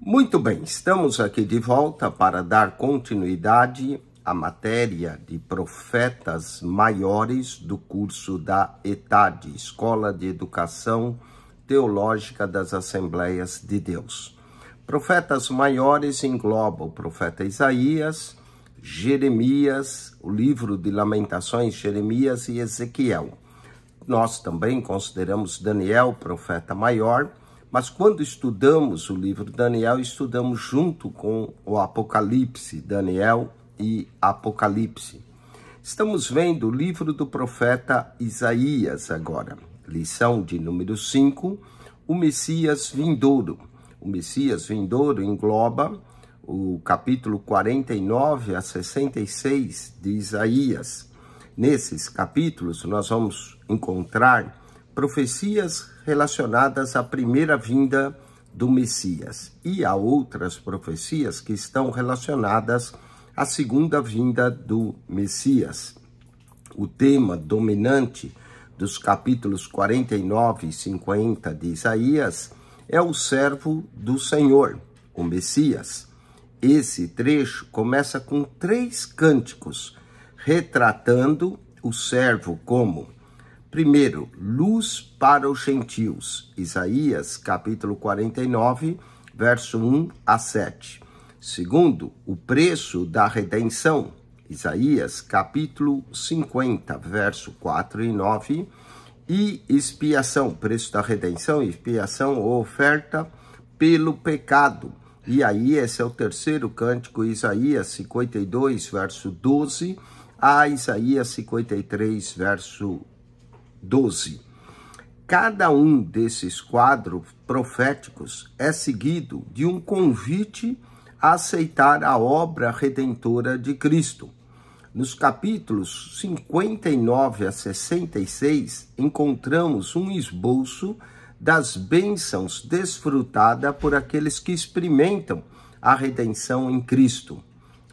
Muito bem, estamos aqui de volta para dar continuidade à matéria de profetas maiores do curso da ETAD, Escola de Educação Teológica das Assembleias de Deus. Profetas maiores engloba o profeta Isaías, Jeremias, o livro de Lamentações, Jeremias e Ezequiel. Nós também consideramos Daniel profeta maior mas quando estudamos o livro de Daniel, estudamos junto com o Apocalipse, Daniel e Apocalipse. Estamos vendo o livro do profeta Isaías agora, lição de número 5, o Messias vindouro. O Messias vindouro engloba o capítulo 49 a 66 de Isaías. Nesses capítulos, nós vamos encontrar profecias relacionadas à primeira vinda do Messias e a outras profecias que estão relacionadas à segunda vinda do Messias. O tema dominante dos capítulos 49 e 50 de Isaías é o servo do Senhor, o Messias. Esse trecho começa com três cânticos retratando o servo como Primeiro, luz para os gentios. Isaías, capítulo 49, verso 1 a 7. Segundo, o preço da redenção. Isaías, capítulo 50, verso 4 e 9. E expiação, preço da redenção, expiação ou oferta pelo pecado. E aí, esse é o terceiro cântico, Isaías 52, verso 12, a Isaías 53, verso 12. Cada um desses quadros proféticos é seguido de um convite a aceitar a obra redentora de Cristo. Nos capítulos 59 a 66, encontramos um esboço das bênçãos desfrutada por aqueles que experimentam a redenção em Cristo.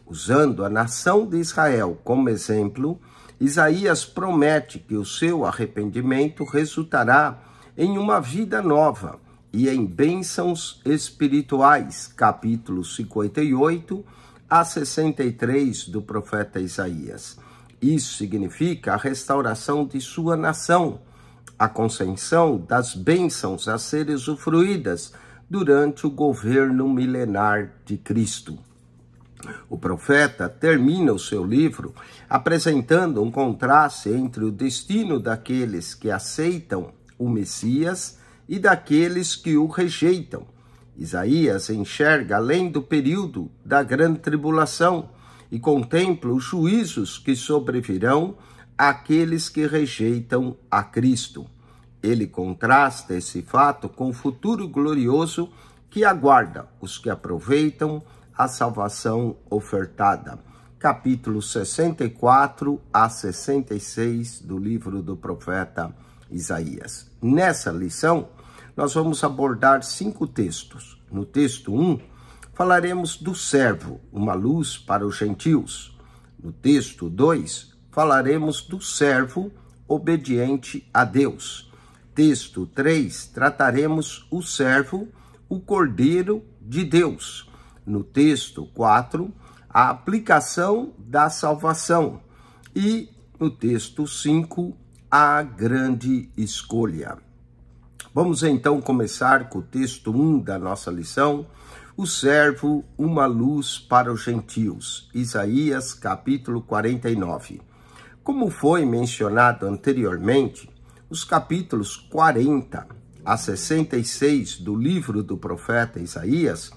Usando a nação de Israel como exemplo, Isaías promete que o seu arrependimento resultará em uma vida nova e em bênçãos espirituais, capítulo 58 a 63 do profeta Isaías. Isso significa a restauração de sua nação, a concessão das bênçãos a ser usufruídas durante o governo milenar de Cristo. O profeta termina o seu livro apresentando um contraste entre o destino daqueles que aceitam o Messias e daqueles que o rejeitam. Isaías enxerga além do período da grande tribulação e contempla os juízos que sobrevirão àqueles que rejeitam a Cristo. Ele contrasta esse fato com o futuro glorioso que aguarda os que aproveitam a salvação ofertada. Capítulos 64 a 66 do livro do profeta Isaías. Nessa lição, nós vamos abordar cinco textos. No texto 1, um, falaremos do servo, uma luz para os gentios. No texto 2, falaremos do servo obediente a Deus. Texto 3, trataremos o servo, o cordeiro de Deus no texto 4 a aplicação da salvação e no texto 5 a grande escolha. Vamos então começar com o texto 1 da nossa lição, o servo uma luz para os gentios, Isaías capítulo 49. Como foi mencionado anteriormente, os capítulos 40 a 66 do livro do profeta Isaías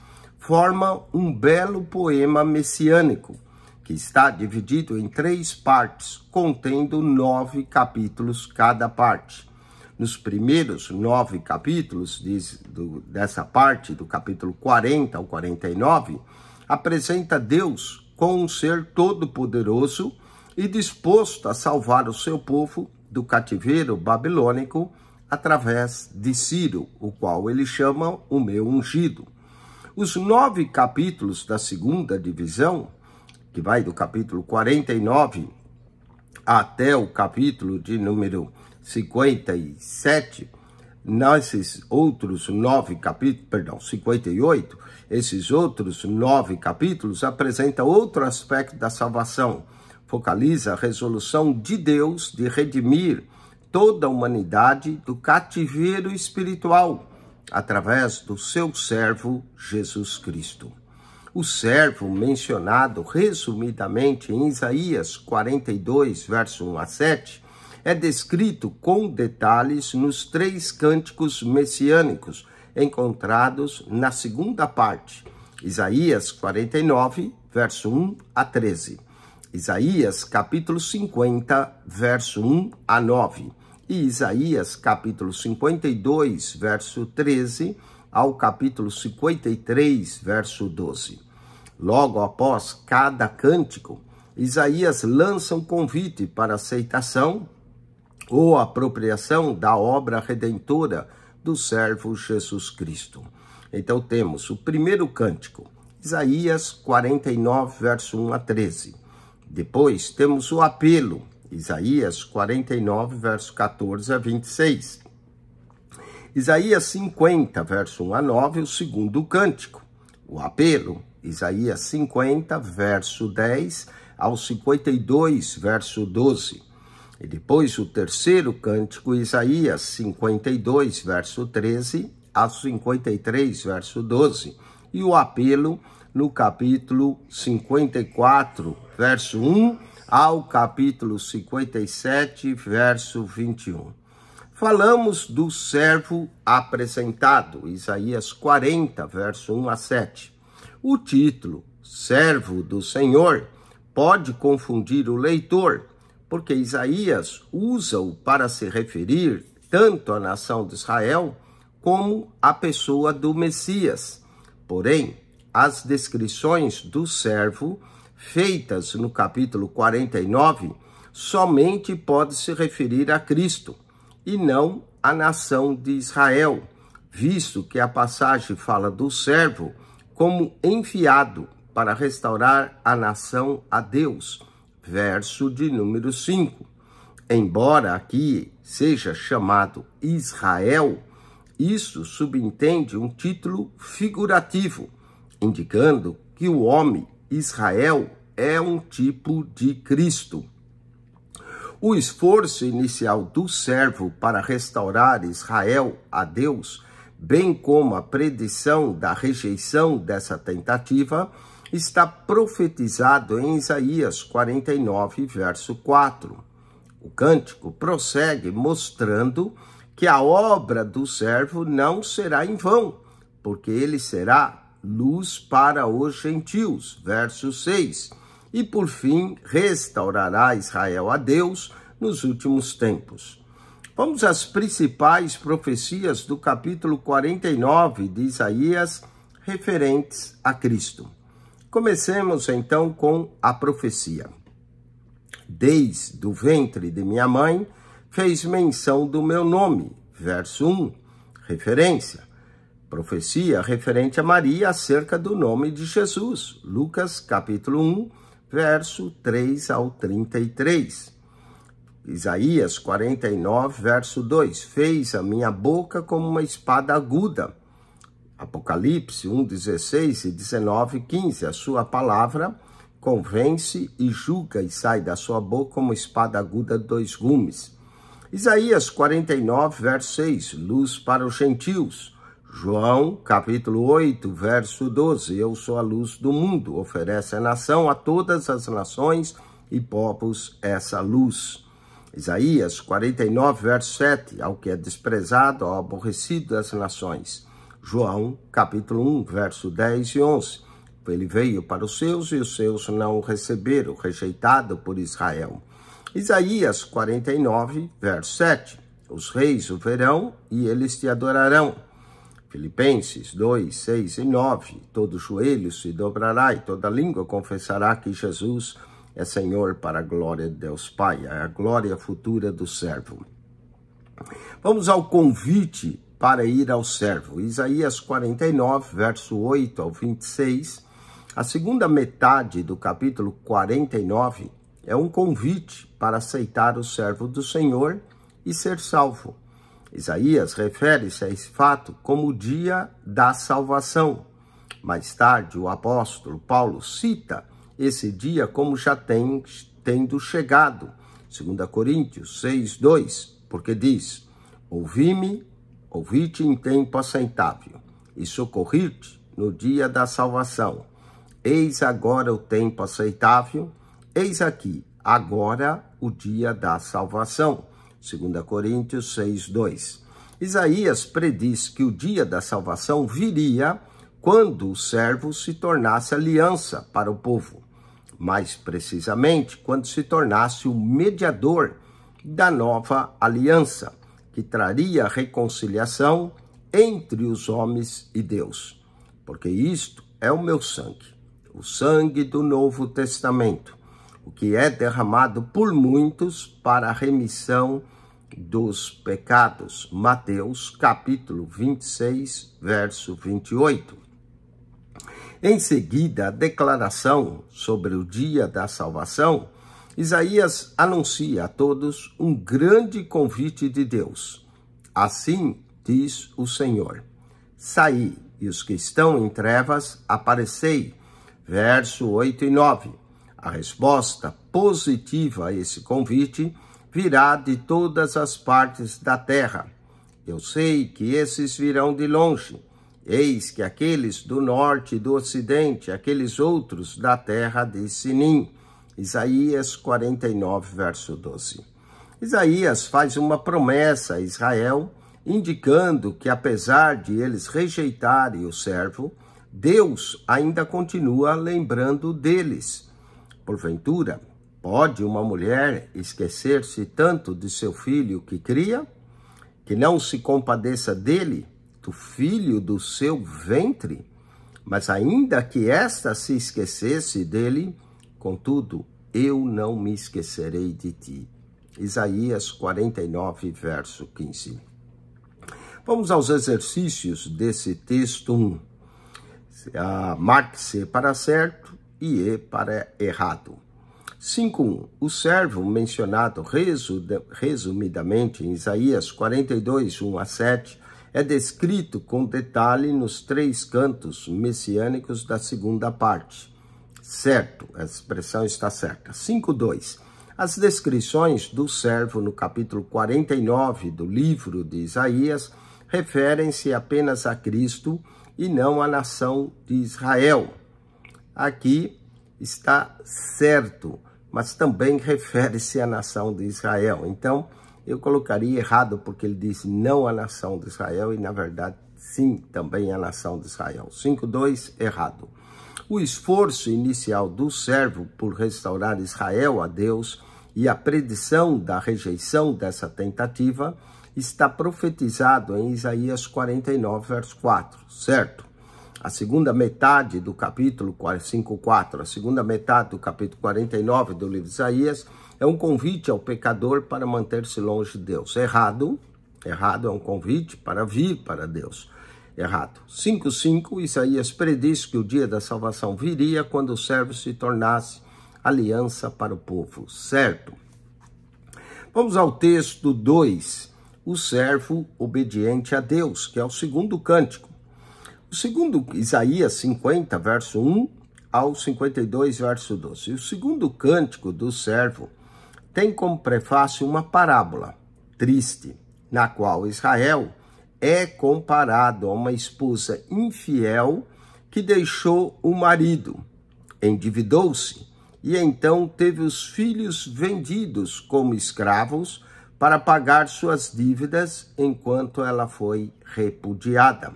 forma um belo poema messiânico, que está dividido em três partes, contendo nove capítulos cada parte. Nos primeiros nove capítulos diz, do, dessa parte, do capítulo 40 ao 49, apresenta Deus como um ser todo-poderoso e disposto a salvar o seu povo do cativeiro babilônico através de Ciro, o qual ele chama o meu ungido. Os nove capítulos da segunda divisão, que vai do capítulo 49 até o capítulo de número 57, nesses outros nove capítulos, perdão, 58, esses outros nove capítulos apresenta outro aspecto da salvação. Focaliza a resolução de Deus de redimir toda a humanidade do cativeiro espiritual através do seu servo Jesus Cristo. O servo mencionado resumidamente em Isaías 42, verso 1 a 7, é descrito com detalhes nos três cânticos messiânicos encontrados na segunda parte, Isaías 49, verso 1 a 13. Isaías capítulo 50, verso 1 a 9 e Isaías capítulo 52, verso 13, ao capítulo 53, verso 12. Logo após cada cântico, Isaías lança um convite para aceitação ou apropriação da obra redentora do servo Jesus Cristo. Então temos o primeiro cântico, Isaías 49, verso 1 a 13. Depois temos o apelo, Isaías 49, verso 14 a 26. Isaías 50, verso 1 a 9, o segundo cântico, o apelo. Isaías 50, verso 10 ao 52, verso 12. E depois o terceiro cântico, Isaías 52, verso 13 a 53, verso 12. E o apelo no capítulo 54, verso 1 ao capítulo 57, verso 21. Falamos do servo apresentado, Isaías 40, verso 1 a 7. O título, Servo do Senhor, pode confundir o leitor, porque Isaías usa-o para se referir tanto à nação de Israel como à pessoa do Messias. Porém, as descrições do servo feitas no capítulo 49 somente pode se referir a Cristo e não à nação de Israel, visto que a passagem fala do servo como enviado para restaurar a nação a Deus, verso de número 5. Embora aqui seja chamado Israel, isso subentende um título figurativo, indicando que o homem Israel é um tipo de Cristo. O esforço inicial do servo para restaurar Israel a Deus, bem como a predição da rejeição dessa tentativa, está profetizado em Isaías 49, verso 4. O cântico prossegue mostrando que a obra do servo não será em vão, porque ele será luz para os gentios. Verso 6. E por fim, restaurará Israel a Deus nos últimos tempos. Vamos às principais profecias do capítulo 49 de Isaías referentes a Cristo. Comecemos então com a profecia. Desde o ventre de minha mãe fez menção do meu nome. Verso 1, referência profecia referente a Maria acerca do nome de Jesus, Lucas capítulo 1, verso 3 ao 33. Isaías 49, verso 2: Fez a minha boca como uma espada aguda. Apocalipse 1, 16 e 19, 15: A sua palavra convence e julga, e sai da sua boca como espada aguda de dois gumes. Isaías 49, verso 6: Luz para os gentios João capítulo 8, verso 12: Eu sou a luz do mundo, oferece a nação a todas as nações e povos essa luz. Isaías 49, verso 7: Ao que é desprezado, ao aborrecido das nações. João capítulo 1, verso 10 e 11: Ele veio para os seus e os seus não o receberam, rejeitado por Israel. Isaías 49, verso 7: Os reis o verão e eles te adorarão. Filipenses 2, 6 e 9. Todo joelho se dobrará e toda língua confessará que Jesus é Senhor para a glória de Deus Pai, a glória futura do servo. Vamos ao convite para ir ao servo. Isaías 49, verso 8 ao 26. A segunda metade do capítulo 49 é um convite para aceitar o servo do Senhor e ser salvo. Isaías refere-se a esse fato como o dia da salvação. Mais tarde, o apóstolo Paulo cita esse dia como já tem, tendo chegado, 2 Coríntios 6, 2, porque diz: Ouvi-me, ouvi-te em tempo aceitável, e socorri-te no dia da salvação. Eis agora o tempo aceitável, eis aqui, agora o dia da salvação. 2 Coríntios 6:2. Isaías prediz que o dia da salvação viria quando o servo se tornasse aliança para o povo, mais precisamente, quando se tornasse o mediador da nova aliança, que traria reconciliação entre os homens e Deus. Porque isto é o meu sangue, o sangue do Novo Testamento, o que é derramado por muitos para a remissão dos pecados. Mateus capítulo 26, verso 28. Em seguida, a declaração sobre o dia da salvação, Isaías anuncia a todos um grande convite de Deus. Assim diz o Senhor: Saí, e os que estão em trevas, aparecei. Verso 8 e 9. A resposta positiva a esse convite virá de todas as partes da terra. Eu sei que esses virão de longe. Eis que aqueles do norte e do ocidente, aqueles outros da terra de Sinim. Isaías 49, verso 12. Isaías faz uma promessa a Israel, indicando que apesar de eles rejeitarem o servo, Deus ainda continua lembrando deles Porventura, pode uma mulher esquecer-se tanto de seu filho que cria, que não se compadeça dele, do filho do seu ventre? Mas ainda que esta se esquecesse dele, contudo, eu não me esquecerei de ti. Isaías 49, verso 15. Vamos aos exercícios desse texto. Ah, marque-se para certo, e E para errado. 5.1. O servo mencionado resumidamente em Isaías 42, 1 a 7, é descrito com detalhe nos três cantos messiânicos da segunda parte. Certo, a expressão está certa. 5.2. As descrições do servo no capítulo 49 do livro de Isaías referem-se apenas a Cristo e não à nação de Israel aqui está certo, mas também refere-se à nação de Israel. Então, eu colocaria errado, porque ele diz não à nação de Israel, e na verdade, sim, também à nação de Israel. 5.2, errado. O esforço inicial do servo por restaurar Israel a Deus e a predição da rejeição dessa tentativa está profetizado em Isaías 49, verso 4, certo? a segunda metade do capítulo 5.4, a segunda metade do capítulo 49 do livro de Isaías, é um convite ao pecador para manter-se longe de Deus. Errado, errado é um convite para vir para Deus. Errado. 5.5, Isaías prediz que o dia da salvação viria quando o servo se tornasse aliança para o povo, certo? Vamos ao texto 2, o servo obediente a Deus, que é o segundo cântico segundo Isaías 50, verso 1 ao 52, verso 12. O segundo cântico do servo tem como prefácio uma parábola triste, na qual Israel é comparado a uma esposa infiel que deixou o marido, endividou-se e então teve os filhos vendidos como escravos para pagar suas dívidas enquanto ela foi repudiada.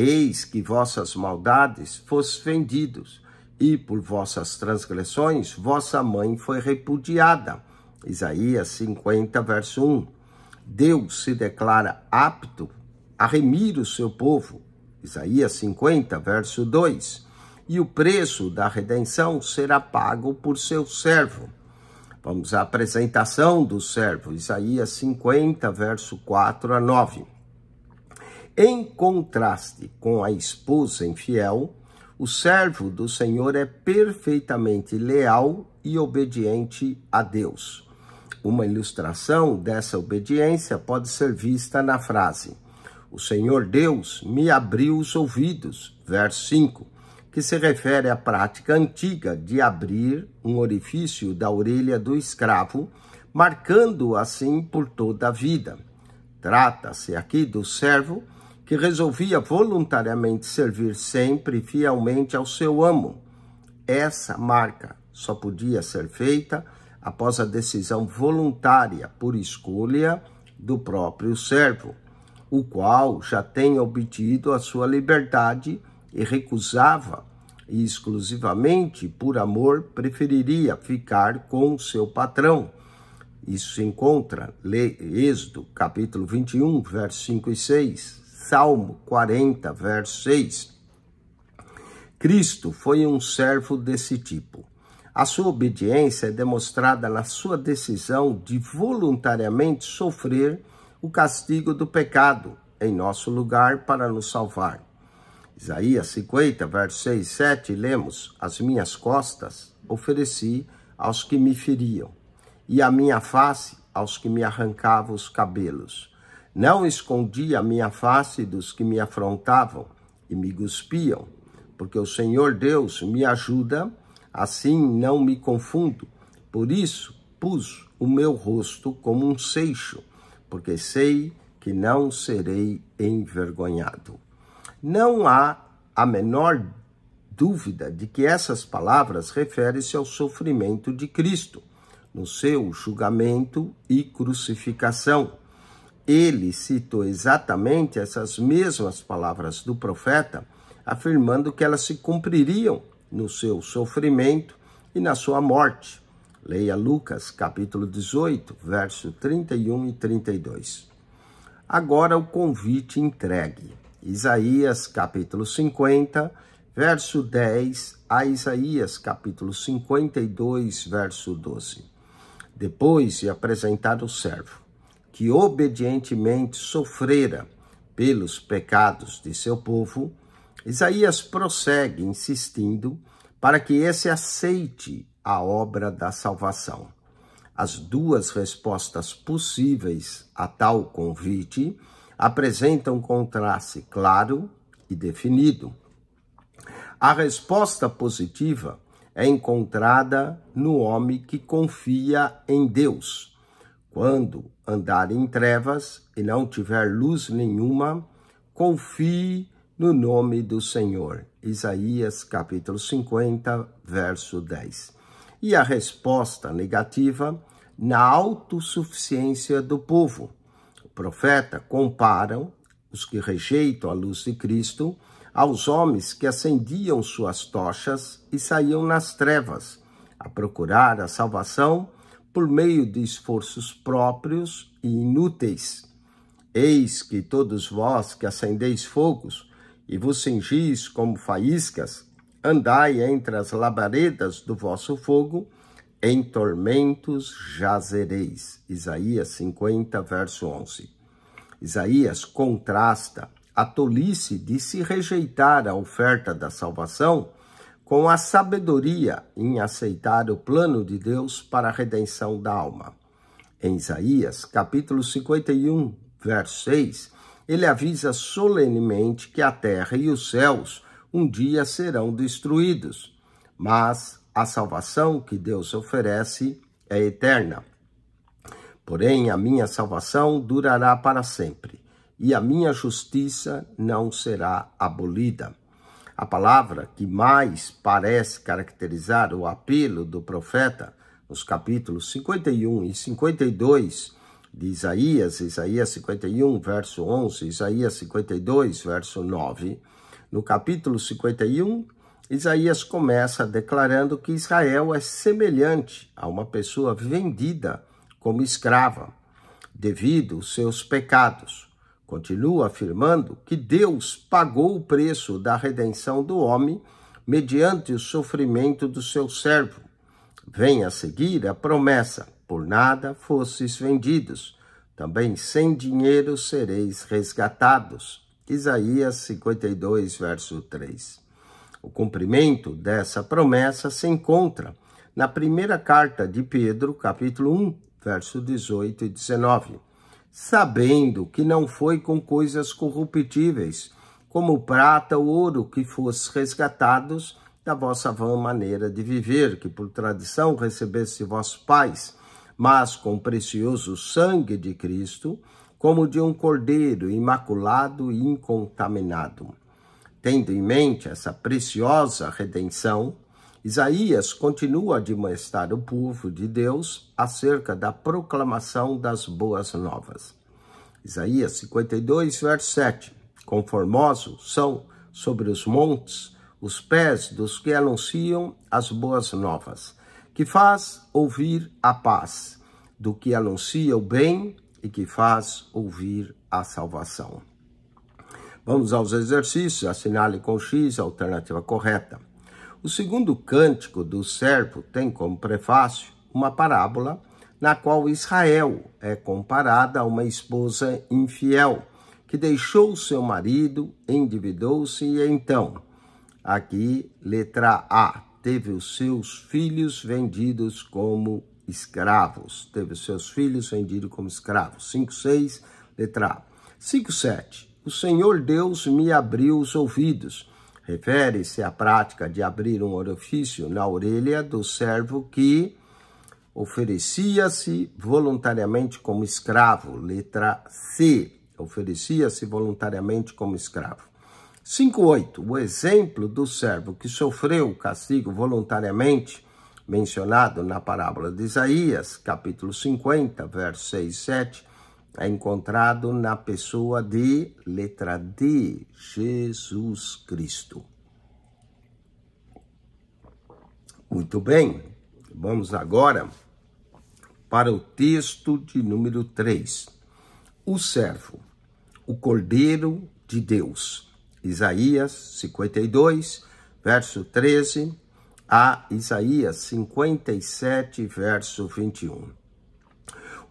Eis que vossas maldades fos vendidos e por vossas transgressões vossa mãe foi repudiada. Isaías 50, verso 1. Deus se declara apto a remir o seu povo. Isaías 50, verso 2. E o preço da redenção será pago por seu servo. Vamos à apresentação do servo, Isaías 50, verso 4 a 9. Em contraste com a esposa infiel, o servo do Senhor é perfeitamente leal e obediente a Deus. Uma ilustração dessa obediência pode ser vista na frase: O Senhor Deus me abriu os ouvidos, verso 5, que se refere à prática antiga de abrir um orifício da orelha do escravo, marcando assim por toda a vida. Trata-se aqui do servo que resolvia voluntariamente servir sempre fielmente ao seu amo. Essa marca só podia ser feita após a decisão voluntária por escolha do próprio servo, o qual já tem obtido a sua liberdade e recusava e exclusivamente por amor preferiria ficar com seu patrão. Isso se encontra Êxodo capítulo 21, versos 5 e 6, Salmo 40, verso 6. Cristo foi um servo desse tipo. A sua obediência é demonstrada na sua decisão de voluntariamente sofrer o castigo do pecado em nosso lugar para nos salvar. Isaías 50, verso 6 e 7, lemos: As minhas costas ofereci aos que me feriam, e a minha face aos que me arrancavam os cabelos. Não escondi a minha face dos que me afrontavam e me cuspiam, porque o Senhor Deus me ajuda, assim não me confundo. Por isso pus o meu rosto como um seixo, porque sei que não serei envergonhado. Não há a menor dúvida de que essas palavras referem-se ao sofrimento de Cristo, no seu julgamento e crucificação ele citou exatamente essas mesmas palavras do profeta, afirmando que elas se cumpririam no seu sofrimento e na sua morte. Leia Lucas capítulo 18, verso 31 e 32. Agora o convite entregue. Isaías capítulo 50, verso 10 a Isaías capítulo 52, verso 12. Depois de apresentar o servo, que obedientemente sofrera pelos pecados de seu povo, Isaías prossegue insistindo para que esse aceite a obra da salvação. As duas respostas possíveis a tal convite apresentam contraste claro e definido. A resposta positiva é encontrada no homem que confia em Deus quando andar em trevas e não tiver luz nenhuma, confie no nome do Senhor. Isaías capítulo 50, verso 10. E a resposta negativa na autossuficiência do povo. O profeta comparam os que rejeitam a luz de Cristo aos homens que acendiam suas tochas e saíam nas trevas a procurar a salvação por meio de esforços próprios e inúteis. Eis que todos vós que acendeis fogos e vos cingis como faíscas, andai entre as labaredas do vosso fogo, em tormentos jazereis. Isaías 50, verso 11. Isaías contrasta a tolice de se rejeitar a oferta da salvação com a sabedoria em aceitar o plano de Deus para a redenção da alma. Em Isaías, capítulo 51, verso 6, ele avisa solenemente que a terra e os céus um dia serão destruídos, mas a salvação que Deus oferece é eterna. Porém, a minha salvação durará para sempre, e a minha justiça não será abolida. A palavra que mais parece caracterizar o apelo do profeta, nos capítulos 51 e 52 de Isaías, Isaías 51, verso 11, Isaías 52, verso 9, no capítulo 51, Isaías começa declarando que Israel é semelhante a uma pessoa vendida como escrava, devido aos seus pecados. Continua afirmando que Deus pagou o preço da redenção do homem mediante o sofrimento do seu servo. Vem a seguir a promessa: por nada fostes vendidos, também sem dinheiro sereis resgatados. Isaías 52, verso 3. O cumprimento dessa promessa se encontra na primeira carta de Pedro, capítulo 1, verso 18 e 19 sabendo que não foi com coisas corruptíveis, como prata ou ouro, que fosse resgatados da vossa vã maneira de viver, que por tradição recebesse vossos pais, mas com o precioso sangue de Cristo, como de um cordeiro imaculado e incontaminado. Tendo em mente essa preciosa redenção, Isaías continua a demonstrar o povo de Deus acerca da proclamação das boas novas. Isaías 52, verso 7. Conformosos são sobre os montes os pés dos que anunciam as boas novas, que faz ouvir a paz, do que anuncia o bem e que faz ouvir a salvação. Vamos aos exercícios, assinale com X a alternativa correta. O segundo cântico do servo tem como prefácio uma parábola na qual Israel é comparada a uma esposa infiel que deixou seu marido, endividou-se e então, aqui, letra A, teve os seus filhos vendidos como escravos. Teve os seus filhos vendidos como escravos. 5, 6, letra A. 5, 7. O Senhor Deus me abriu os ouvidos Refere-se à prática de abrir um orifício na orelha do servo que oferecia-se voluntariamente como escravo. Letra C. Oferecia-se voluntariamente como escravo. 5.8. O exemplo do servo que sofreu o castigo voluntariamente, mencionado na parábola de Isaías, capítulo 50, verso 6 e 7, está encontrado na pessoa de, letra D, Jesus Cristo. Muito bem, vamos agora para o texto de número 3. O servo, o cordeiro de Deus. Isaías 52, verso 13 a Isaías 57, verso 21.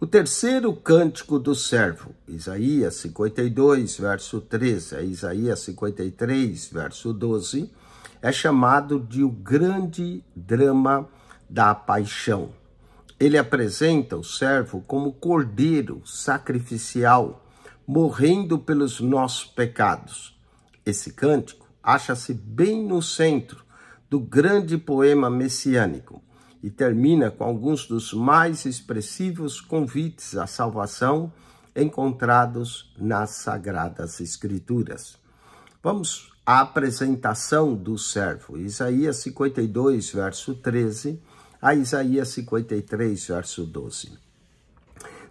O terceiro cântico do servo, Isaías 52, verso 13 a é Isaías 53, verso 12, é chamado de o grande drama da paixão. Ele apresenta o servo como cordeiro sacrificial, morrendo pelos nossos pecados. Esse cântico acha-se bem no centro do grande poema messiânico, e termina com alguns dos mais expressivos convites à salvação encontrados nas Sagradas Escrituras. Vamos à apresentação do servo, Isaías 52, verso 13, a Isaías 53, verso 12.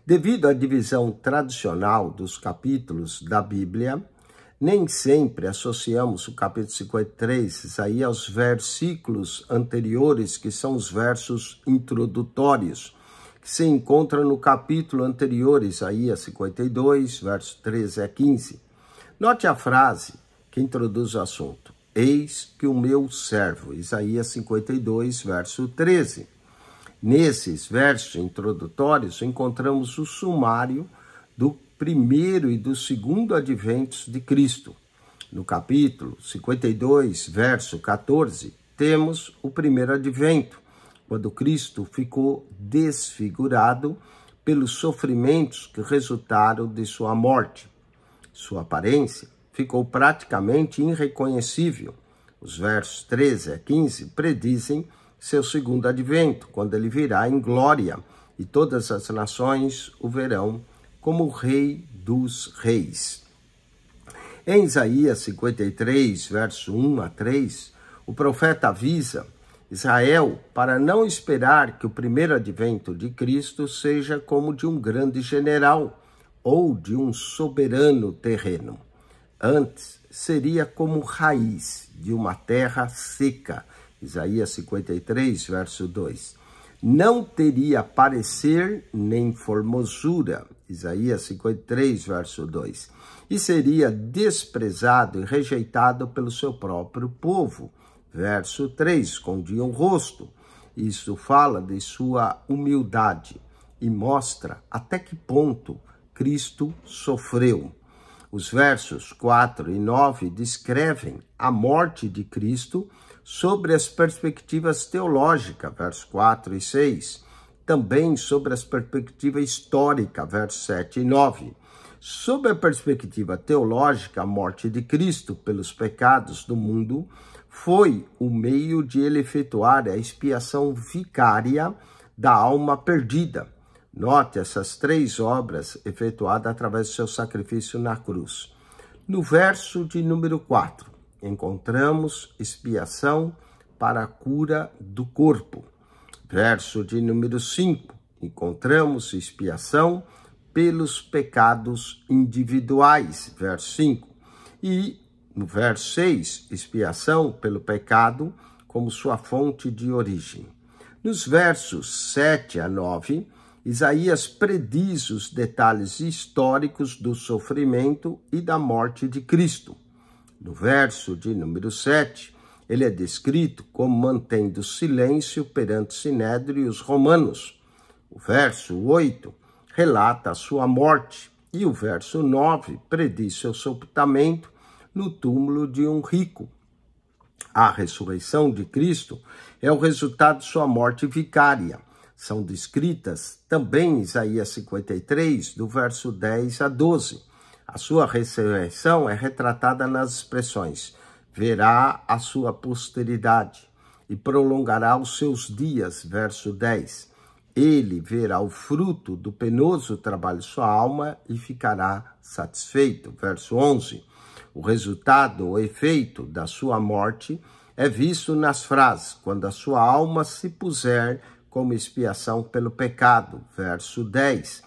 Devido à divisão tradicional dos capítulos da Bíblia, nem sempre associamos o capítulo 53 aí aos versículos anteriores, que são os versos introdutórios, que se encontram no capítulo anterior, Isaías 52, verso 13 a 15. Note a frase que introduz o assunto. Eis que o meu servo, Isaías 52, verso 13. Nesses versos introdutórios, encontramos o sumário do primeiro e do segundo adventos de Cristo. No capítulo 52, verso 14, temos o primeiro advento, quando Cristo ficou desfigurado pelos sofrimentos que resultaram de sua morte. Sua aparência ficou praticamente irreconhecível. Os versos 13 a 15 predizem seu segundo advento, quando ele virá em glória e todas as nações o verão como Rei dos Reis. Em Isaías 53, verso 1 a 3, o profeta avisa Israel para não esperar que o primeiro advento de Cristo seja como de um grande general ou de um soberano terreno. Antes, seria como raiz de uma terra seca. Isaías 53, verso 2. Não teria parecer nem formosura, Isaías 53, verso 2. E seria desprezado e rejeitado pelo seu próprio povo. Verso 3, escondia o rosto. Isso fala de sua humildade e mostra até que ponto Cristo sofreu. Os versos 4 e 9 descrevem a morte de Cristo sobre as perspectivas teológicas, versos 4 e 6 também sobre as perspectivas histórica, versos 7 e 9. Sob a perspectiva teológica, a morte de Cristo pelos pecados do mundo foi o meio de ele efetuar a expiação vicária da alma perdida. Note essas três obras efetuadas através do seu sacrifício na cruz. No verso de número 4, encontramos expiação para a cura do corpo verso de número 5, encontramos expiação pelos pecados individuais, verso 5. E no verso 6, expiação pelo pecado como sua fonte de origem. Nos versos 7 a 9, Isaías prediz os detalhes históricos do sofrimento e da morte de Cristo. No verso de número 7, ele é descrito como mantendo silêncio perante Sinédrio e os romanos. O verso 8 relata a sua morte e o verso 9 prediz seu sepultamento no túmulo de um rico. A ressurreição de Cristo é o resultado de sua morte vicária. São descritas também Isaías 53, do verso 10 a 12. A sua ressurreição é retratada nas expressões verá a sua posteridade e prolongará os seus dias. Verso 10. Ele verá o fruto do penoso trabalho de sua alma e ficará satisfeito. Verso 11. O resultado, o efeito da sua morte é visto nas frases, quando a sua alma se puser como expiação pelo pecado. Verso 10.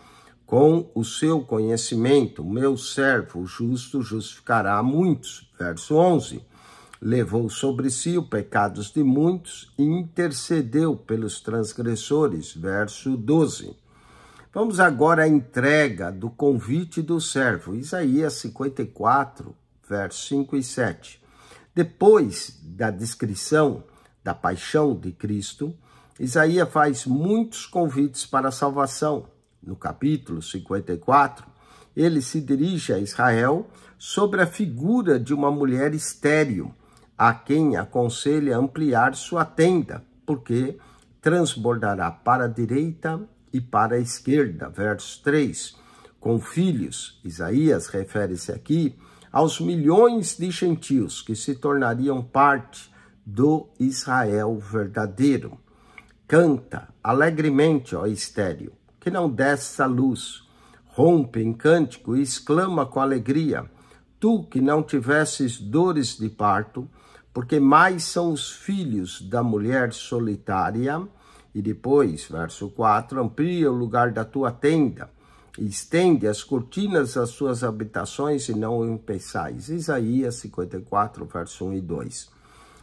Com o seu conhecimento, meu servo justo justificará muitos. Verso 11 levou sobre si os pecados de muitos e intercedeu pelos transgressores. Verso 12. Vamos agora à entrega do convite do servo, Isaías 54, versos 5 e 7. Depois da descrição da paixão de Cristo, Isaías faz muitos convites para a salvação. No capítulo 54, ele se dirige a Israel sobre a figura de uma mulher estéril a quem aconselha ampliar sua tenda, porque transbordará para a direita e para a esquerda. Verso 3. Com filhos, Isaías refere-se aqui aos milhões de gentios que se tornariam parte do Israel verdadeiro. Canta alegremente, ó estéreo, que não desça luz. Rompe em cântico e exclama com alegria: Tu que não tivesses dores de parto, porque mais são os filhos da mulher solitária. E depois, verso 4, amplia o lugar da tua tenda, estende as cortinas das suas habitações e não empeçais. Isaías 54, verso 1 e 2.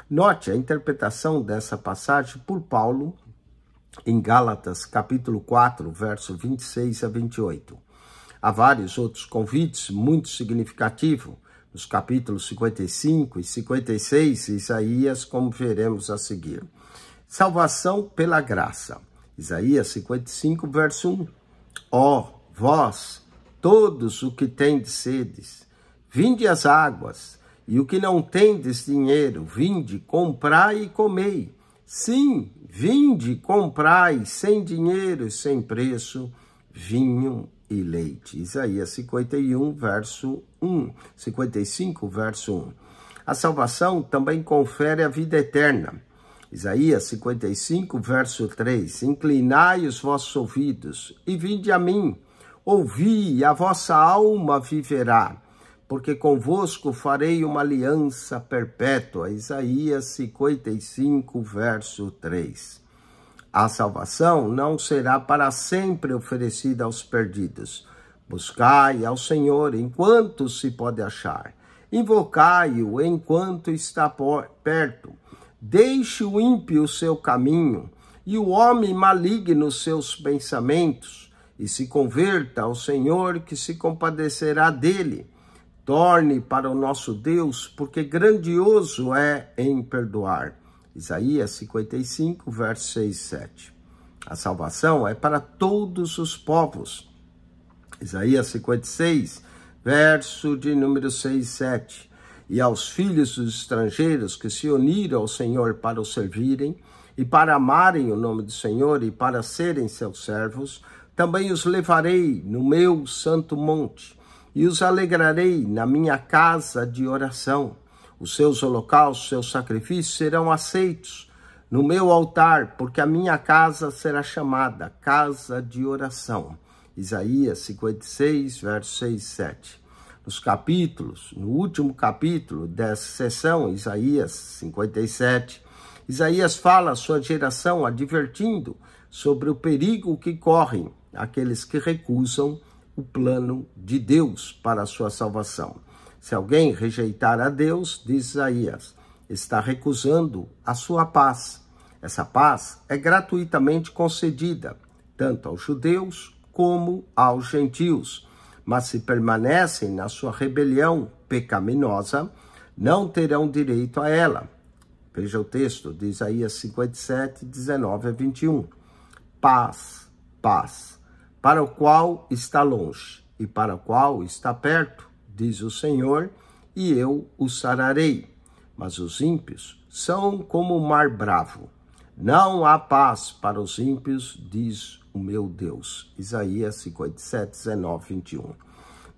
Note a interpretação dessa passagem por Paulo em Gálatas, capítulo 4, verso 26 a 28. Há vários outros convites muito significativos nos capítulos 55 e 56, Isaías, como veremos a seguir. Salvação pela graça. Isaías 55, verso 1. Ó, oh, vós, todos o que tendes sedes, vinde as águas, e o que não tendes dinheiro, vinde, comprai e comei. Sim, vinde, comprai, sem dinheiro e sem preço, vinho e leite. Isaías 51, verso 1, 55, verso 1. A salvação também confere a vida eterna. Isaías 55, verso 3. Inclinai os vossos ouvidos e vinde a mim. Ouvi, a vossa alma viverá, porque convosco farei uma aliança perpétua. Isaías 55, verso 3. A salvação não será para sempre oferecida aos perdidos Buscai ao Senhor enquanto se pode achar, invocai-o enquanto está perto. Deixe o ímpio o seu caminho e o homem maligno seus pensamentos, e se converta ao Senhor, que se compadecerá dele. Torne para o nosso Deus, porque grandioso é em perdoar. Isaías 55, versos 6 e 7. A salvação é para todos os povos. Isaías 56, verso de número 6 e 7. E aos filhos dos estrangeiros que se uniram ao Senhor para o servirem, e para amarem o nome do Senhor e para serem seus servos, também os levarei no meu santo monte, e os alegrarei na minha casa de oração. Os seus holocaustos, seus sacrifícios serão aceitos no meu altar, porque a minha casa será chamada casa de oração Isaías 56, versos 6 e 7. Nos capítulos, no último capítulo dessa sessão, Isaías 57, Isaías fala a sua geração advertindo sobre o perigo que correm aqueles que recusam o plano de Deus para a sua salvação. Se alguém rejeitar a Deus, diz Isaías, está recusando a sua paz. Essa paz é gratuitamente concedida, tanto aos judeus como aos gentios. Mas se permanecem na sua rebelião pecaminosa, não terão direito a ela. Veja o texto de Isaías 57, 19 a 21. Paz, paz, para o qual está longe e para o qual está perto, diz o Senhor, e eu o sararei. Mas os ímpios são como o mar bravo. Não há paz para os ímpios, diz o meu Deus. Isaías 57, 19, 21.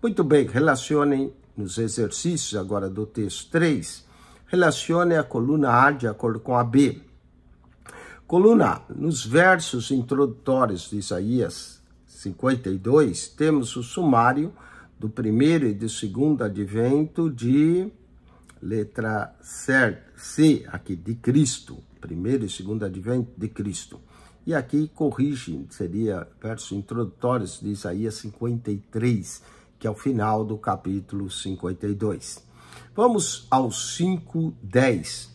Muito bem, relacionem nos exercícios agora do texto 3. Relacione a coluna A de acordo com a B. Coluna A, nos versos introdutórios de Isaías 52, temos o sumário do primeiro e do segundo advento de letra C, aqui, de Cristo. Primeiro e segundo advento de Cristo. E aqui corrige, seria versos introdutórios de Isaías 53, que é o final do capítulo 52. Vamos aos 5:10.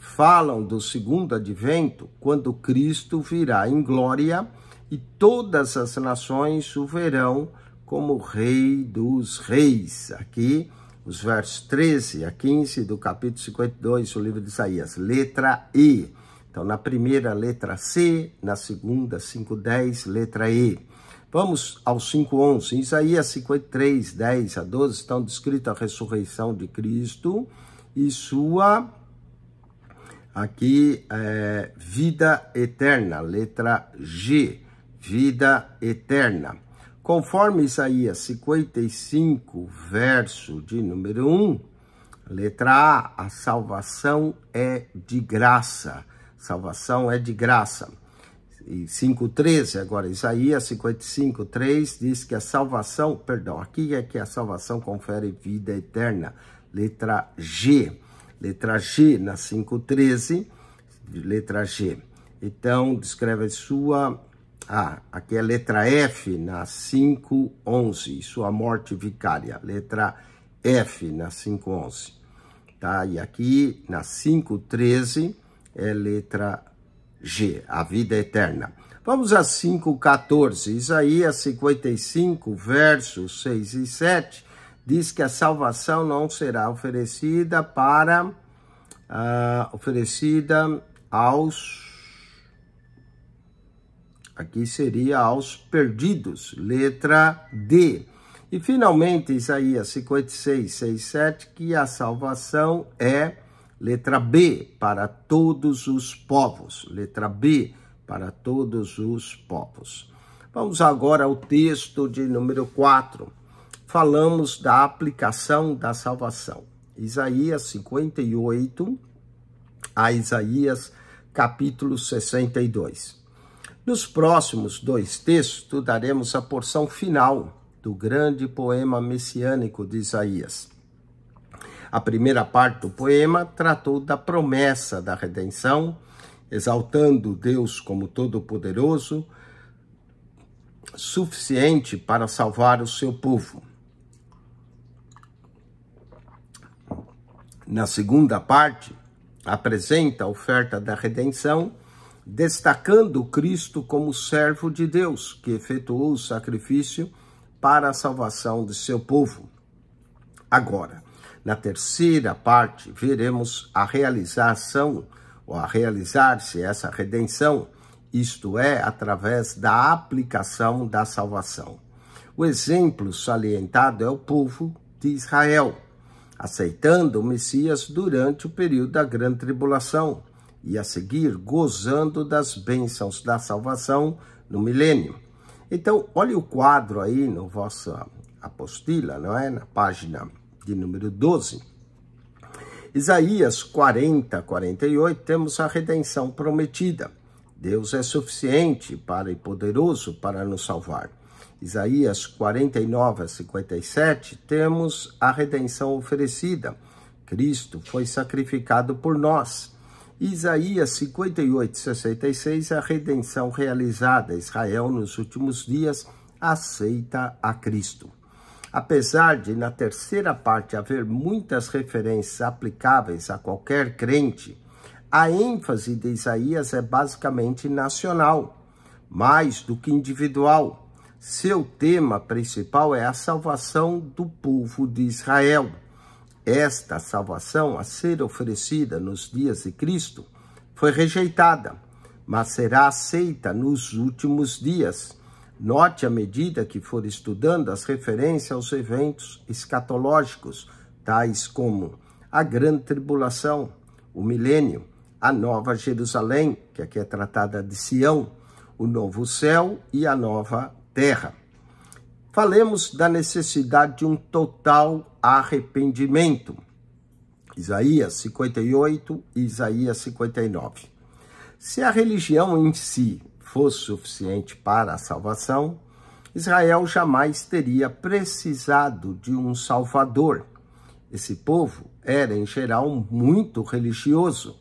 Falam do segundo advento, quando Cristo virá em glória e todas as nações o verão como Rei dos Reis. Aqui, os versos 13 a 15 do capítulo 52 do livro de Isaías, letra E. Então, na primeira, letra C, na segunda, 510, letra E. Vamos ao 511. Em Isaías 53, 10 a 12, estão descritas a ressurreição de Cristo e sua aqui é, vida eterna, letra G, vida eterna. Conforme Isaías 55, verso de número 1, letra A, a salvação é de graça. Salvação é de graça. E 5,13, agora Isaías 55, 3 diz que a salvação, perdão, aqui é que a salvação confere vida eterna. Letra G. Letra G na 5,13, letra G. Então, descreve a sua. Ah, aqui é letra F na 5,11, sua morte vicária. Letra F na 5,11. Tá? E aqui na 5,13 é letra G, a vida é eterna. Vamos a 5,14. Isaías 55, versos 6 e 7, diz que a salvação não será oferecida para uh, oferecida aos aqui seria aos perdidos, letra D. E finalmente Isaías 56, 6, e 7, que a salvação é Letra B, para todos os povos. Letra B, para todos os povos. Vamos agora ao texto de número 4. Falamos da aplicação da salvação. Isaías 58 a Isaías capítulo 62. Nos próximos dois textos, estudaremos a porção final do grande poema messiânico de Isaías. A primeira parte do poema tratou da promessa da redenção, exaltando Deus como todo-poderoso, suficiente para salvar o seu povo. Na segunda parte, apresenta a oferta da redenção, destacando Cristo como servo de Deus, que efetuou o sacrifício para a salvação de seu povo. Agora, na terceira parte, veremos a realização ou a realizar-se essa redenção, isto é, através da aplicação da salvação. O exemplo salientado é o povo de Israel, aceitando o Messias durante o período da grande tribulação e a seguir gozando das bênçãos da salvação no milênio. Então, olhe o quadro aí no vossa apostila, não é? Na página de número 12. Isaías 40, 48, temos a redenção prometida. Deus é suficiente para e poderoso para nos salvar. Isaías 49 a 57, temos a redenção oferecida. Cristo foi sacrificado por nós. Isaías 58, 66, a redenção realizada. Israel, nos últimos dias, aceita a Cristo. Apesar de, na terceira parte, haver muitas referências aplicáveis a qualquer crente, a ênfase de Isaías é basicamente nacional, mais do que individual. Seu tema principal é a salvação do povo de Israel. Esta salvação a ser oferecida nos dias de Cristo foi rejeitada, mas será aceita nos últimos dias Note, à medida que for estudando, as referências aos eventos escatológicos, tais como a Grande Tribulação, o Milênio, a Nova Jerusalém, que aqui é tratada de Sião, o Novo Céu e a Nova Terra. Falemos da necessidade de um total arrependimento. Isaías 58 e Isaías 59. Se a religião em si fosse suficiente para a salvação, Israel jamais teria precisado de um salvador. Esse povo era, em geral, muito religioso,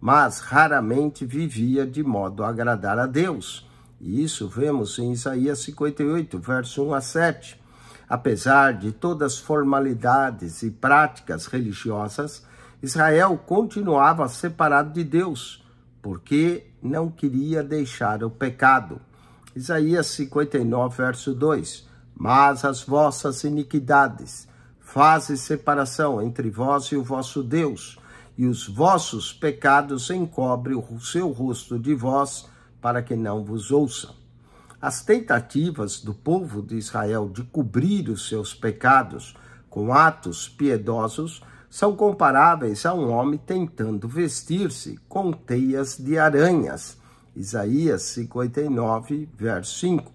mas raramente vivia de modo a agradar a Deus. E isso vemos em Isaías 58, verso 1 a 7. Apesar de todas as formalidades e práticas religiosas, Israel continuava separado de Deus porque não queria deixar o pecado. Isaías 59, verso 2: Mas as vossas iniquidades fazem separação entre vós e o vosso Deus, e os vossos pecados encobre o seu rosto de vós, para que não vos ouça. As tentativas do povo de Israel de cobrir os seus pecados com atos piedosos são comparáveis a um homem tentando vestir-se com teias de aranhas. Isaías 59, verso 5.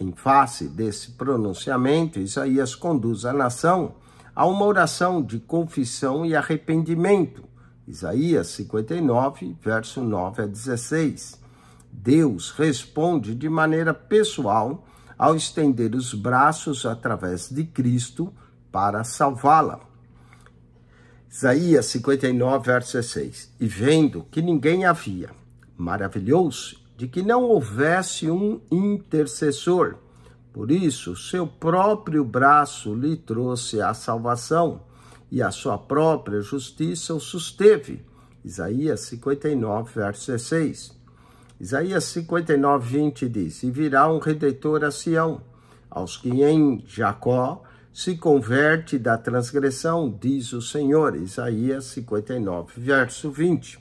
Em face desse pronunciamento, Isaías conduz a nação a uma oração de confissão e arrependimento. Isaías 59, verso 9 a 16. Deus responde de maneira pessoal ao estender os braços através de Cristo para salvá-la. Isaías 59, verso 16. E vendo que ninguém havia, maravilhou-se de que não houvesse um intercessor. Por isso, seu próprio braço lhe trouxe a salvação e a sua própria justiça o susteve. Isaías 59, verso 16. Isaías 59, 20 diz: E virá um redentor a Sião, aos que em Jacó se converte da transgressão, diz o Senhor. Isaías 59, verso 20.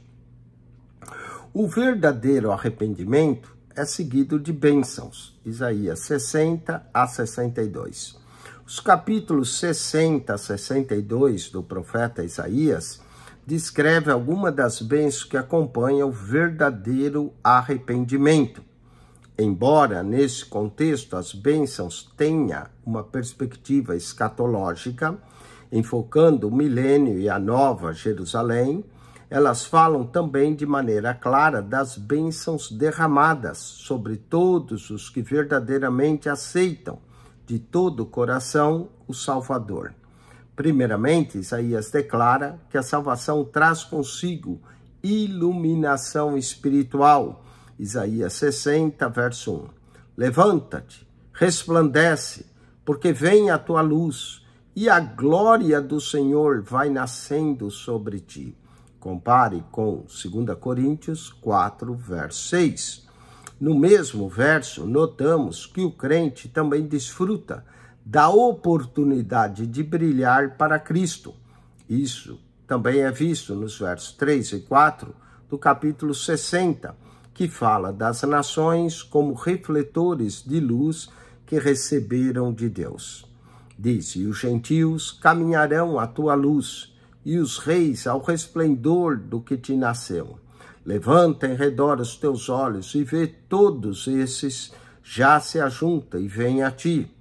O verdadeiro arrependimento é seguido de bênçãos. Isaías 60 a 62. Os capítulos 60 a 62 do profeta Isaías descreve alguma das bênçãos que acompanham o verdadeiro arrependimento. Embora nesse contexto as bênçãos tenha uma perspectiva escatológica, enfocando o milênio e a nova Jerusalém, elas falam também de maneira clara das bênçãos derramadas sobre todos os que verdadeiramente aceitam de todo o coração o Salvador. Primeiramente, Isaías declara que a salvação traz consigo iluminação espiritual Isaías 60, verso 1. Levanta-te, resplandece, porque vem a tua luz, e a glória do Senhor vai nascendo sobre ti. Compare com 2 Coríntios 4, verso 6. No mesmo verso, notamos que o crente também desfruta da oportunidade de brilhar para Cristo. Isso também é visto nos versos 3 e 4 do capítulo 60, que fala das nações como refletores de luz que receberam de Deus. Diz: E os gentios caminharão à tua luz, e os reis ao resplendor do que te nasceu. Levanta em redor os teus olhos e vê todos esses já se ajunta e vem a ti.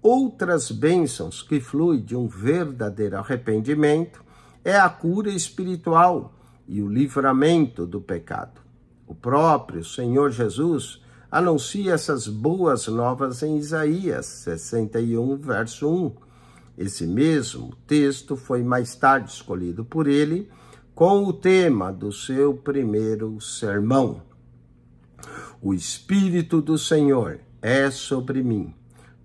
Outras bênçãos que flui de um verdadeiro arrependimento é a cura espiritual e o livramento do pecado. O próprio Senhor Jesus anuncia essas boas novas em Isaías 61, verso 1. Esse mesmo texto foi mais tarde escolhido por ele com o tema do seu primeiro sermão. O Espírito do Senhor é sobre mim,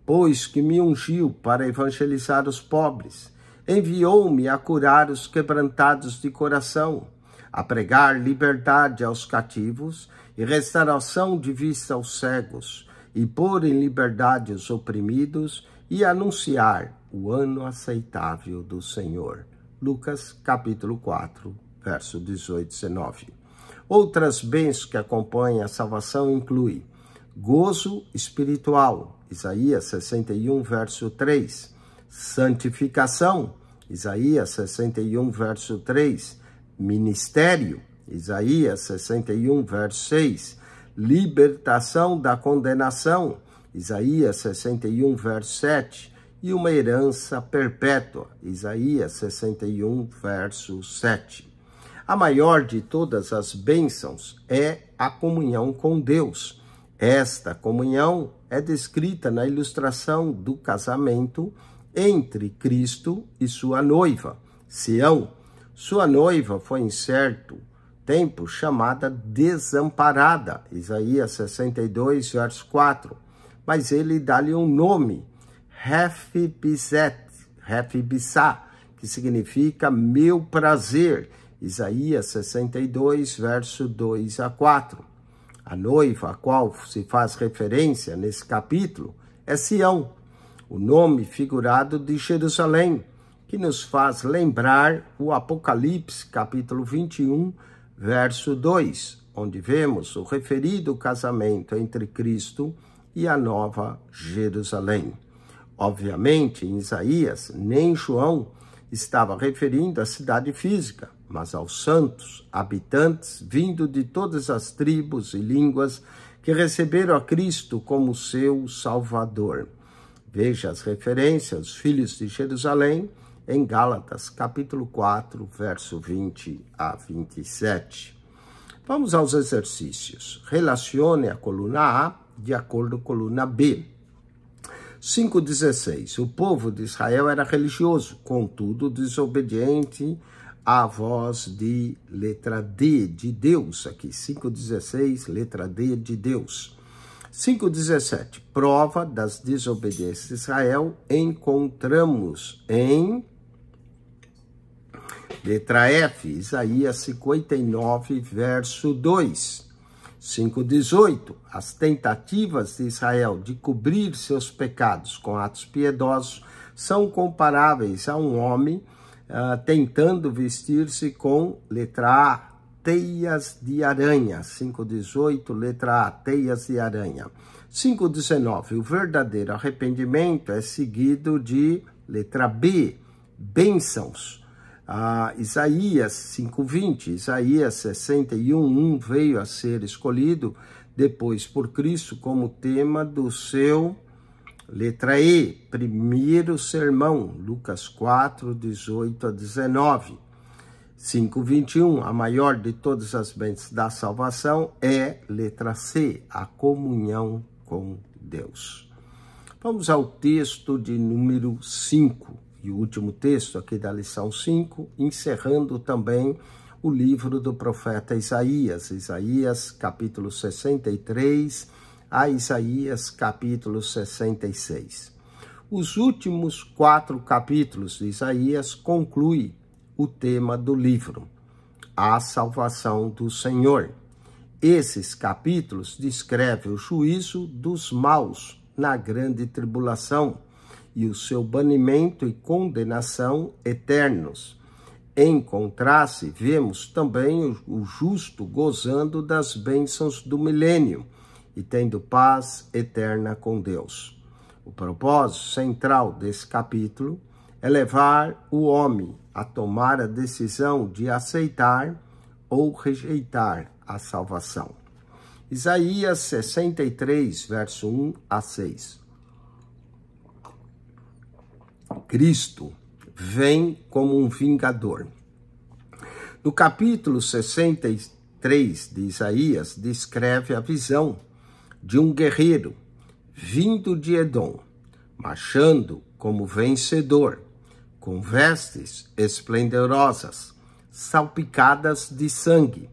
pois que me ungiu para evangelizar os pobres, enviou-me a curar os quebrantados de coração a pregar liberdade aos cativos e restauração de vista aos cegos, e pôr em liberdade os oprimidos e anunciar o ano aceitável do Senhor. Lucas capítulo 4, verso 18 e 19. Outras bens que acompanham a salvação incluem gozo espiritual, Isaías 61, verso 3, santificação, Isaías 61, verso 3, ministério, Isaías 61, verso 6, libertação da condenação, Isaías 61, verso 7, e uma herança perpétua, Isaías 61, verso 7. A maior de todas as bênçãos é a comunhão com Deus. Esta comunhão é descrita na ilustração do casamento entre Cristo e sua noiva, Sião, sua noiva foi em certo tempo chamada desamparada, Isaías 62, verso 4. Mas ele dá-lhe um nome, Refibizet, que significa meu prazer, Isaías 62, verso 2 a 4. A noiva a qual se faz referência nesse capítulo é Sião, o nome figurado de Jerusalém, que nos faz lembrar o Apocalipse, capítulo 21, verso 2, onde vemos o referido casamento entre Cristo e a nova Jerusalém. Obviamente, em Isaías, nem João estava referindo à cidade física, mas aos santos, habitantes vindo de todas as tribos e línguas que receberam a Cristo como seu Salvador. Veja as referências, filhos de Jerusalém, em Gálatas, capítulo 4, verso 20 a 27. Vamos aos exercícios. Relacione a coluna A de acordo com a coluna B. 5,16 O povo de Israel era religioso, contudo desobediente à voz de letra D, de Deus, aqui. 5,16, letra D de Deus. 5,17 Prova das desobediências de Israel encontramos em Letra F, Isaías 59, verso 2. 5,18 As tentativas de Israel de cobrir seus pecados com atos piedosos são comparáveis a um homem uh, tentando vestir-se com, letra A, teias de aranha. 5,18, letra A, teias de aranha. 5,19 O verdadeiro arrependimento é seguido de, letra B, bênçãos. Ah, Isaías 5:20, Isaías 61:1 veio a ser escolhido depois por Cristo como tema do seu letra E, primeiro sermão, Lucas 4, 18 a 19. 5:21, a maior de todas as bênçãos da salvação é letra C, a comunhão com Deus. Vamos ao texto de número 5 e o último texto aqui da lição 5, encerrando também o livro do profeta Isaías, Isaías capítulo 63 a Isaías capítulo 66. Os últimos quatro capítulos de Isaías conclui o tema do livro, a salvação do Senhor. Esses capítulos descrevem o juízo dos maus na grande tribulação e o seu banimento e condenação eternos. Em contraste, vemos também o justo gozando das bênçãos do milênio e tendo paz eterna com Deus. O propósito central desse capítulo é levar o homem a tomar a decisão de aceitar ou rejeitar a salvação. Isaías 63, verso 1 a 6. Cristo vem como um vingador. No capítulo 63 de Isaías, descreve a visão de um guerreiro vindo de Edom, marchando como vencedor, com vestes esplendorosas, salpicadas de sangue.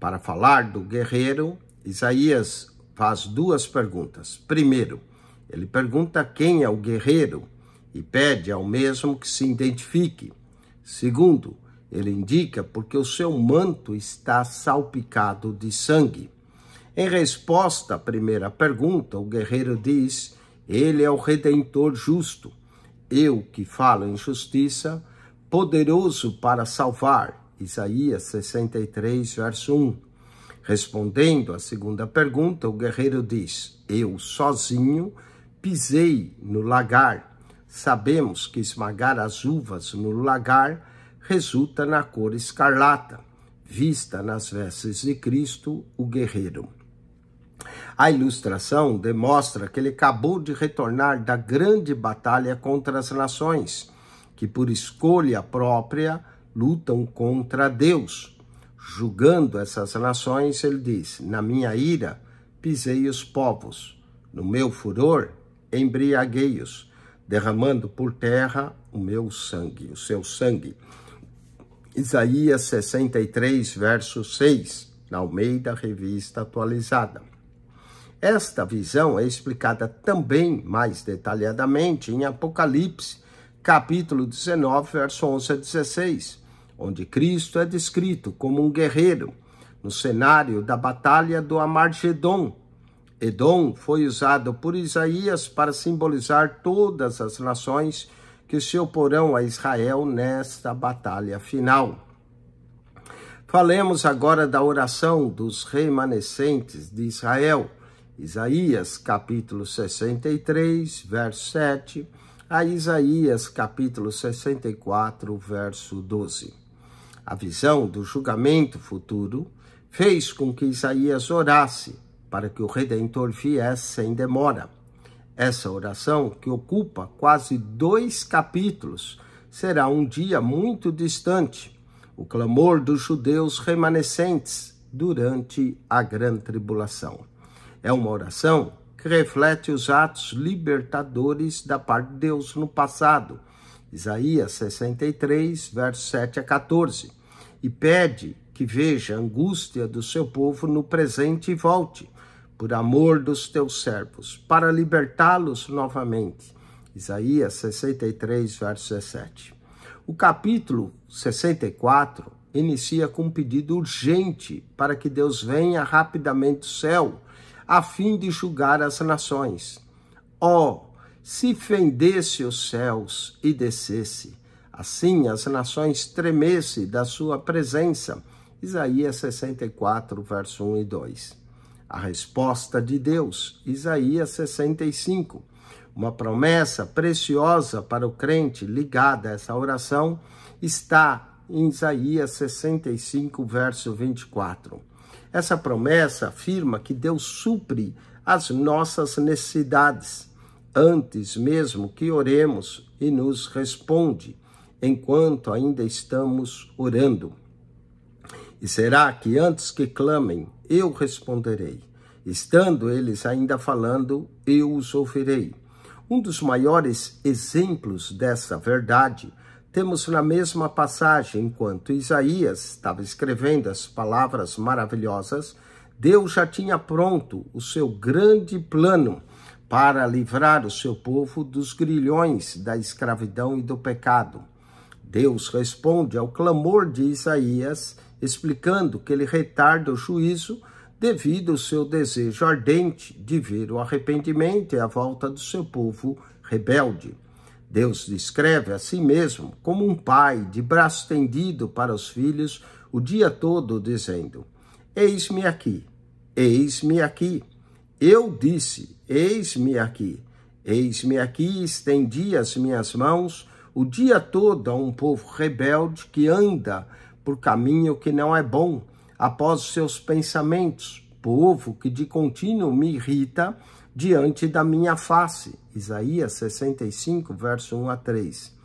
Para falar do guerreiro, Isaías faz duas perguntas. Primeiro, ele pergunta quem é o guerreiro e pede ao mesmo que se identifique. Segundo, ele indica porque o seu manto está salpicado de sangue. Em resposta à primeira pergunta, o guerreiro diz: Ele é o redentor justo. Eu que falo em justiça, poderoso para salvar. Isaías 63, verso 1. Respondendo à segunda pergunta, o guerreiro diz: Eu sozinho pisei no lagar Sabemos que esmagar as uvas no lagar resulta na cor escarlata, vista nas vestes de Cristo, o guerreiro. A ilustração demonstra que ele acabou de retornar da grande batalha contra as nações, que por escolha própria lutam contra Deus. Julgando essas nações, ele diz: Na minha ira pisei os povos, no meu furor embriaguei-os derramando por terra o meu sangue, o seu sangue. Isaías 63, verso 6, na Almeida Revista Atualizada. Esta visão é explicada também mais detalhadamente em Apocalipse, capítulo 19, verso 11 a 16, onde Cristo é descrito como um guerreiro no cenário da Batalha do Amargedon, Edom foi usado por Isaías para simbolizar todas as nações que se oporão a Israel nesta batalha final. Falemos agora da oração dos remanescentes de Israel. Isaías capítulo 63, verso 7, a Isaías capítulo 64, verso 12. A visão do julgamento futuro fez com que Isaías orasse para que o Redentor viesse sem demora. Essa oração, que ocupa quase dois capítulos, será um dia muito distante, o clamor dos judeus remanescentes durante a grande tribulação. É uma oração que reflete os atos libertadores da parte de Deus no passado. Isaías 63, versos 7 a 14. E pede que veja a angústia do seu povo no presente e volte por amor dos teus servos, para libertá-los novamente. Isaías 63, verso 17. O capítulo 64 inicia com um pedido urgente para que Deus venha rapidamente do céu, a fim de julgar as nações. Ó, oh, se fendesse os céus e descesse, assim as nações tremesse da sua presença. Isaías 64, verso 1 e 2 a resposta de Deus. Isaías 65. Uma promessa preciosa para o crente ligada a essa oração está em Isaías 65, verso 24. Essa promessa afirma que Deus supre as nossas necessidades antes mesmo que oremos e nos responde enquanto ainda estamos orando. E será que antes que clamem, eu responderei? Estando eles ainda falando, eu os ouvirei. Um dos maiores exemplos dessa verdade temos na mesma passagem, enquanto Isaías estava escrevendo as palavras maravilhosas, Deus já tinha pronto o seu grande plano para livrar o seu povo dos grilhões da escravidão e do pecado. Deus responde ao clamor de Isaías explicando que ele retarda o juízo devido ao seu desejo ardente de ver o arrependimento e a volta do seu povo rebelde. Deus descreve a si mesmo como um pai de braço tendido para os filhos o dia todo, dizendo: Eis-me aqui, eis-me aqui. Eu disse: Eis-me aqui, eis-me aqui. Estendi as minhas mãos o dia todo a um povo rebelde que anda por caminho que não é bom, após os seus pensamentos, povo que de contínuo me irrita diante da minha face. Isaías 65, verso 1 a 3.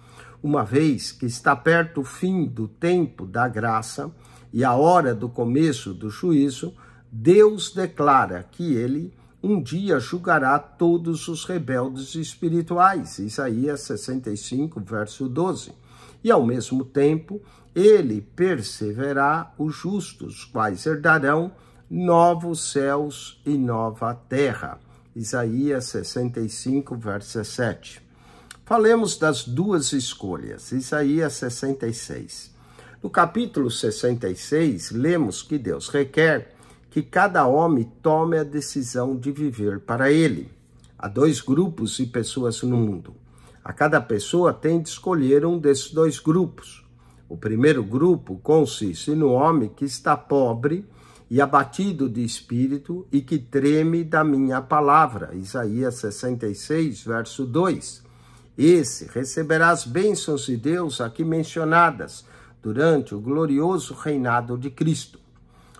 Uma vez que está perto o fim do tempo da graça e a hora do começo do juízo, Deus declara que ele um dia julgará todos os rebeldes espirituais. Isaías 65, verso 12. E ao mesmo tempo, ele perseverará os justos, quais herdarão novos céus e nova terra. Isaías 65, verso 7. Falemos das duas escolhas, Isaías 66. No capítulo 66, lemos que Deus requer que cada homem tome a decisão de viver para ele. Há dois grupos de pessoas no mundo. A cada pessoa tem de escolher um desses dois grupos. O primeiro grupo consiste no homem que está pobre e abatido de espírito e que treme da minha palavra. Isaías 66, verso 2. Esse receberá as bênçãos de Deus aqui mencionadas durante o glorioso reinado de Cristo.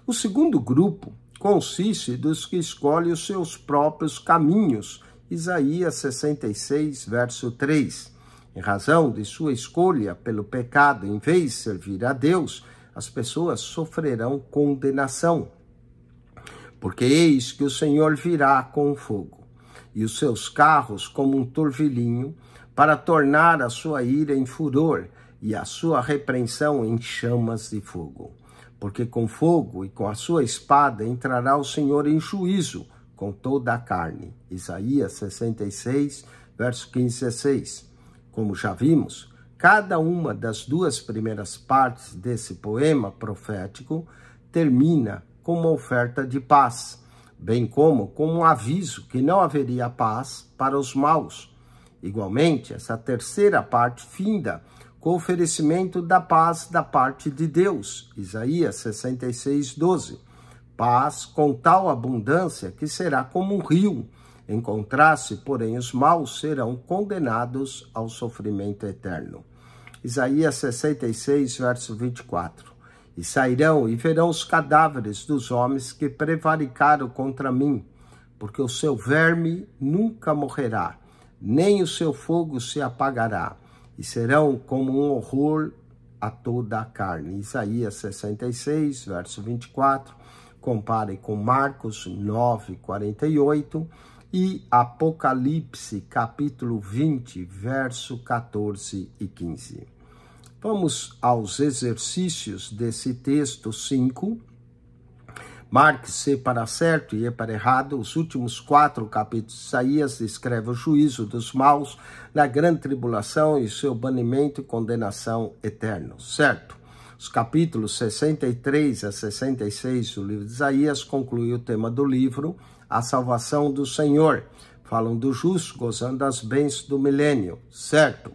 O segundo grupo consiste dos que escolhem os seus próprios caminhos. Isaías 66, verso 3. Em razão de sua escolha pelo pecado, em vez de servir a Deus, as pessoas sofrerão condenação. Porque eis que o Senhor virá com fogo, e os seus carros como um torvelinho para tornar a sua ira em furor e a sua repreensão em chamas de fogo. Porque com fogo e com a sua espada entrará o Senhor em juízo com toda a carne. Isaías 66, verso 15 e 16. Como já vimos, cada uma das duas primeiras partes desse poema profético termina com uma oferta de paz, bem como com um aviso que não haveria paz para os maus. Igualmente, essa terceira parte finda com o oferecimento da paz da parte de Deus, Isaías 66, 12. Paz com tal abundância que será como um rio encontrasse, porém, os maus serão condenados ao sofrimento eterno. Isaías 66, verso 24. E sairão e verão os cadáveres dos homens que prevaricaram contra mim, porque o seu verme nunca morrerá, nem o seu fogo se apagará, e serão como um horror a toda a carne. Isaías 66, verso 24. Compare com Marcos 9, 48 e Apocalipse, capítulo 20, verso 14 e 15. Vamos aos exercícios desse texto 5. Marque se para certo e é para errado. Os últimos quatro capítulos de Isaías descreve o juízo dos maus na grande tribulação e seu banimento e condenação eterno, certo? Os capítulos 63 a 66 do livro de Isaías conclui o tema do livro, a salvação do Senhor. Falam do justo gozando das bênçãos do milênio, certo?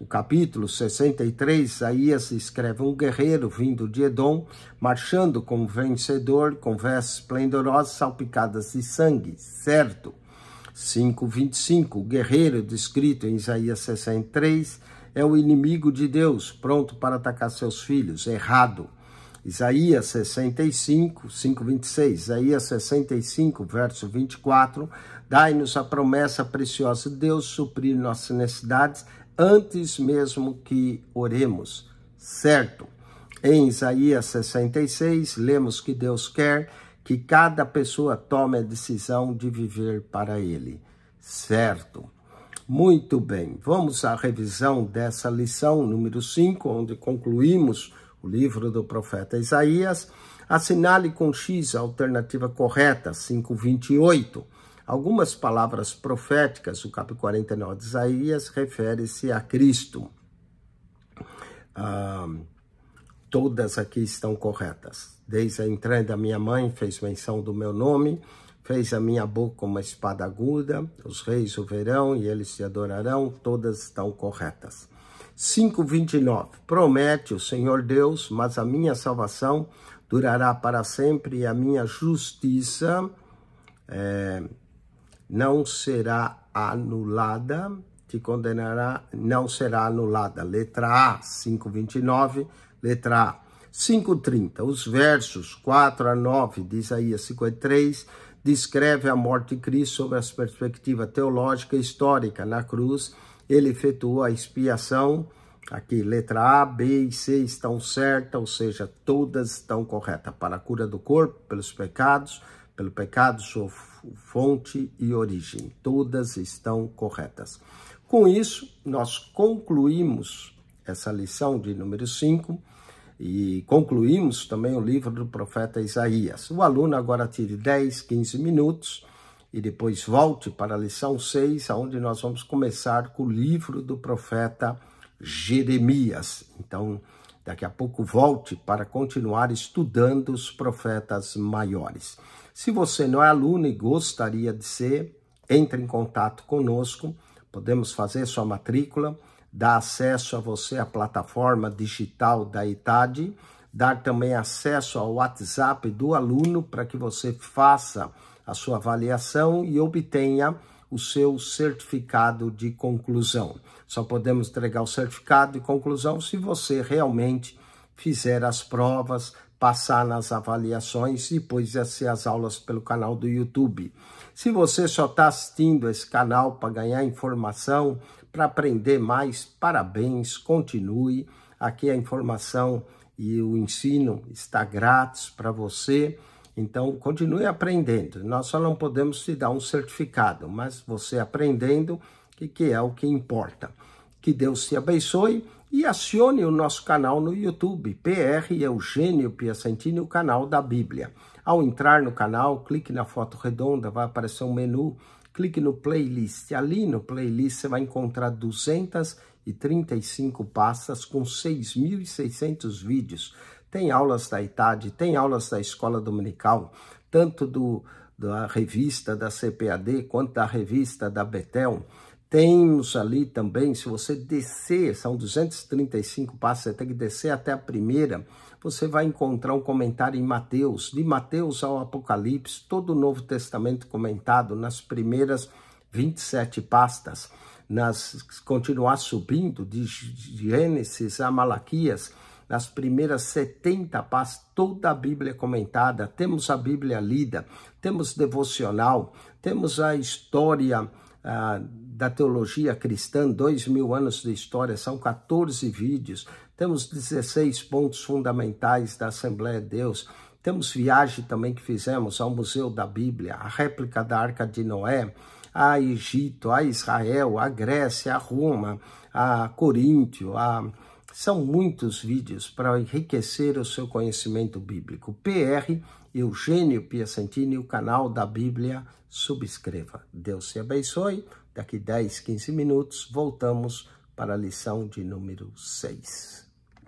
O capítulo 63, Isaías escreve um guerreiro vindo de Edom, marchando como vencedor, com vestes esplendorosas salpicadas de sangue, certo? 5:25, o guerreiro descrito em Isaías 63 é o inimigo de Deus, pronto para atacar seus filhos, errado. Isaías 65, 5, 26, Isaías 65, verso 24, dai-nos a promessa preciosa de Deus suprir nossas necessidades antes mesmo que oremos, certo? Em Isaías 66, lemos que Deus quer que cada pessoa tome a decisão de viver para Ele, certo? Muito bem, vamos à revisão dessa lição número 5, onde concluímos o livro do profeta Isaías, assinale com X a alternativa correta, 528. Algumas palavras proféticas, o capítulo 49 de Isaías refere-se a Cristo. Ah, todas aqui estão corretas. Desde a entrada da minha mãe fez menção do meu nome, fez a minha boca uma espada aguda, os reis o verão e eles te adorarão, todas estão corretas. 5:29 Promete o Senhor Deus, mas a minha salvação durará para sempre e a minha justiça é, não será anulada, te condenará, não será anulada. Letra A, 5:29, letra A. 5:30. Os versos 4 a 9 de Isaías 53 descreve a morte de Cristo sob as perspectivas teológica e histórica na cruz ele efetuou a expiação. Aqui, letra A, B e C estão certas, ou seja, todas estão corretas. Para a cura do corpo, pelos pecados, pelo pecado, sua fonte e origem. Todas estão corretas. Com isso, nós concluímos essa lição de número 5 e concluímos também o livro do profeta Isaías. O aluno agora tire 10, 15 minutos e depois volte para a lição 6, onde nós vamos começar com o livro do profeta Jeremias. Então, daqui a pouco volte para continuar estudando os profetas maiores. Se você não é aluno e gostaria de ser, entre em contato conosco, podemos fazer sua matrícula, dar acesso a você à plataforma digital da ITAD, dar também acesso ao WhatsApp do aluno para que você faça a sua avaliação e obtenha o seu certificado de conclusão. Só podemos entregar o certificado de conclusão se você realmente fizer as provas, passar nas avaliações e depois assistir as aulas pelo canal do YouTube. Se você só está assistindo esse canal para ganhar informação, para aprender mais, parabéns, continue. Aqui a informação e o ensino está grátis para você. Então, continue aprendendo. Nós só não podemos te dar um certificado, mas você aprendendo, que, que é o que importa. Que Deus te abençoe e acione o nosso canal no YouTube, PR Eugênio Piacentini, o canal da Bíblia. Ao entrar no canal, clique na foto redonda, vai aparecer um menu, clique no playlist. Ali no playlist você vai encontrar 235 pastas com 6.600 vídeos. Tem aulas da ITAD, tem aulas da escola dominical, tanto do, da revista da CPAD quanto da revista da Betel. Temos ali também, se você descer, são 235 passos, você tem que descer até a primeira, você vai encontrar um comentário em Mateus, de Mateus ao Apocalipse, todo o Novo Testamento comentado nas primeiras 27 pastas, nas continuar subindo de Gênesis a Malaquias, nas primeiras 70 páginas, toda a Bíblia é comentada, temos a Bíblia lida, temos devocional, temos a história ah, da teologia cristã, dois mil anos de história, são 14 vídeos, temos 16 pontos fundamentais da Assembleia de Deus, temos viagem também que fizemos ao Museu da Bíblia, a réplica da Arca de Noé, a Egito, a Israel, a Grécia, a Roma, a Coríntio, a são muitos vídeos para enriquecer o seu conhecimento bíblico. PR Eugênio Piacentini, o canal da Bíblia. Subscreva. Deus te abençoe. Daqui 10, 15 minutos voltamos para a lição de número 6.